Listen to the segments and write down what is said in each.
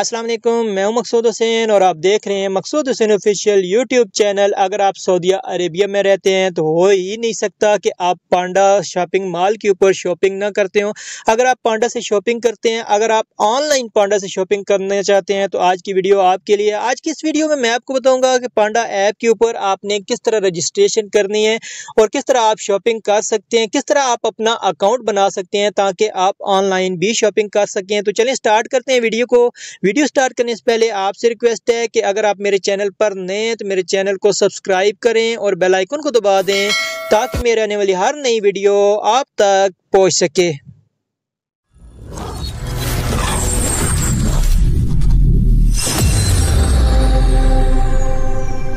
अस्सलाम वालेकुम मैं हूं मकसूद हुसैन और आप देख रहे हैं Maqsood Hussain official YouTube channel अगर आप सऊदी अरेबिया में रहते हैं तो हो ही नहीं सकता कि आप पांडा शॉपिंग मॉल के ऊपर शॉपिंग ना करते हो अगर आप पांडा से शॉपिंग करते हैं अगर आप ऑनलाइन पांडा से शॉपिंग करना चाहते हैं तो आज की वीडियो आपके लिए आज की इस वीडियो में मैं आपको बताऊँगा कि पांडा ऐप के ऊपर आपने किस तरह रजिस्ट्रेशन करनी है और किस तरह आप शॉपिंग कर सकते हैं किस तरह आप अपना अकाउंट बना सकते हैं ताकि आप ऑनलाइन भी शॉपिंग कर सकें तो चलिए स्टार्ट करते हैं वीडियो को वीडियो स्टार्ट करने से पहले आपसे रिक्वेस्ट है कि अगर आप मेरे चैनल पर नए हैं तो मेरे चैनल को सब्सक्राइब करें और बेलाइकन को दबा दें ताकि मेरे आने वाली हर नई वीडियो आप तक पहुँच सके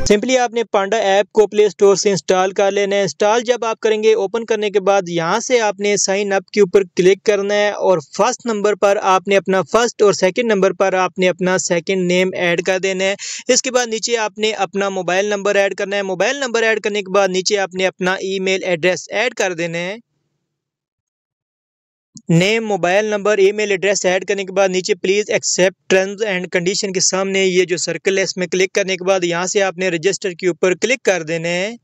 सिंपली आपने पांडा ऐप को प्ले स्टोर से इंस्टॉल कर लेना है इंस्टॉल जब आप करेंगे ओपन करने के बाद यहाँ से आपने साइन अप के ऊपर क्लिक करना है और फर्स्ट नंबर पर आपने अपना फर्स्ट और सेकंड नंबर पर आपने अपना सेकंड नेम ऐड कर देना है इसके बाद नीचे आपने अपना मोबाइल नंबर ऐड करना है मोबाइल नंबर ऐड करने के बाद नीचे आपने अपना ई एड्रेस ऐड कर देना है name mobile number email address add करने के बाद नीचे please accept terms and condition के सामने ये जो सर्कल है इसमें क्लिक करने के बाद यहाँ से आपने रजिस्टर के ऊपर क्लिक कर देने हैं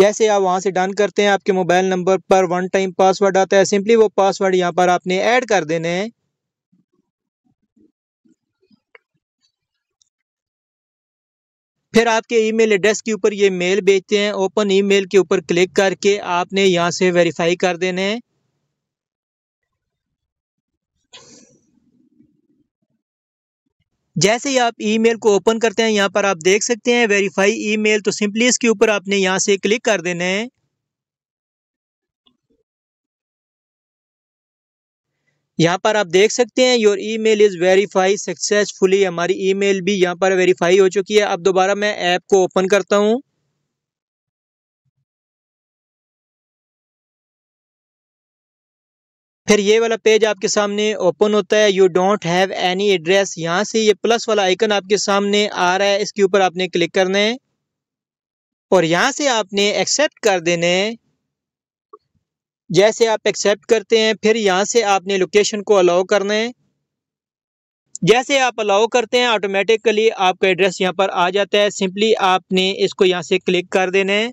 जैसे आप वहाँ से डन करते हैं आपके मोबाइल नंबर पर वन टाइम पासवर्ड आता है सिंपली वो पासवर्ड यहाँ पर आपने ऐड कर देने हैं फिर आपके ईमेल एड्रेस के ऊपर ये मेल भेजते हैं ओपन ईमेल के ऊपर क्लिक करके आपने यहाँ से वेरीफाई कर देना है जैसे ही आप ईमेल को ओपन करते हैं यहाँ पर आप देख सकते हैं वेरीफाई ईमेल तो सिंपली इसके ऊपर आपने यहाँ से क्लिक कर देना है यहाँ पर आप देख सकते हैं your email is verify successfully हमारी ईमेल भी यहाँ पर वेरीफाई हो चुकी है अब दोबारा मैं ऐप को ओपन करता हूँ फिर ये वाला पेज आपके सामने ओपन होता है you don't have any address यहाँ से ये प्लस वाला आइकन आपके सामने आ रहा है इसके ऊपर आपने क्लिक करना है और यहाँ से आपने एक्सेप्ट कर देने जैसे आप एक्सेप्ट करते हैं फिर यहाँ से आपने लोकेशन को अलाउ करना है जैसे आप अलाउ करते हैं ऑटोमेटिकली आपका एड्रेस यहाँ पर आ जाता है सिंपली आपने इसको यहाँ से क्लिक कर देना है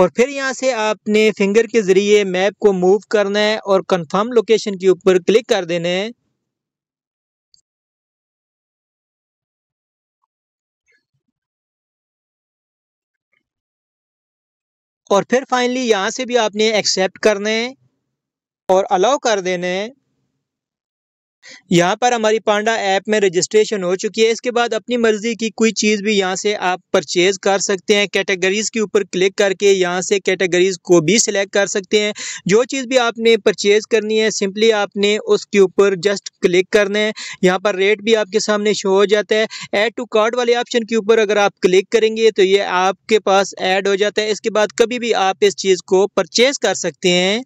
और फिर यहाँ से आपने फिंगर के ज़रिए मैप को मूव करना है और कंफर्म लोकेशन के ऊपर क्लिक कर देना है और फिर फाइनली यहाँ से भी आपने एक्सेप्ट करने और अलाउ कर देने यहाँ पर हमारी पांडा ऐप में रजिस्ट्रेशन हो चुकी है इसके बाद अपनी मर्ज़ी की कोई चीज़ भी यहाँ से आप परचेज कर सकते हैं कैटेगरीज़ के ऊपर क्लिक करके यहाँ से कैटेगरीज़ को भी सिलेक्ट कर सकते हैं जो चीज़ भी आपने परचेज करनी है सिंपली आपने उसके ऊपर जस्ट क्लिक करना है यहाँ पर रेट भी आपके सामने शो हो जाता है ऐड टू कार्ड वाले ऑप्शन के ऊपर अगर आप क्लिक करेंगे तो ये आपके पास ऐड हो जाता है इसके बाद कभी भी आप इस चीज़ को परचेज़ कर सकते हैं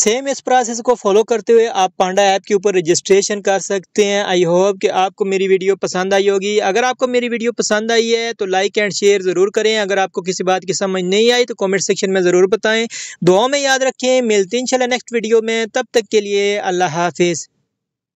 सेम इस प्रोसेस को फॉलो करते हुए आप पांडा ऐप के ऊपर रजिस्ट्रेशन कर सकते हैं आई होप कि आपको मेरी वीडियो पसंद आई होगी अगर आपको मेरी वीडियो पसंद आई है तो लाइक एंड शेयर ज़रूर करें अगर आपको किसी बात की समझ नहीं आई तो कमेंट सेक्शन में ज़रूर बताएं दुआओं में याद रखें मिलते इंशाल्लाह नेक्स्ट वीडियो में तब तक के लिए अल्लाह हाफिज़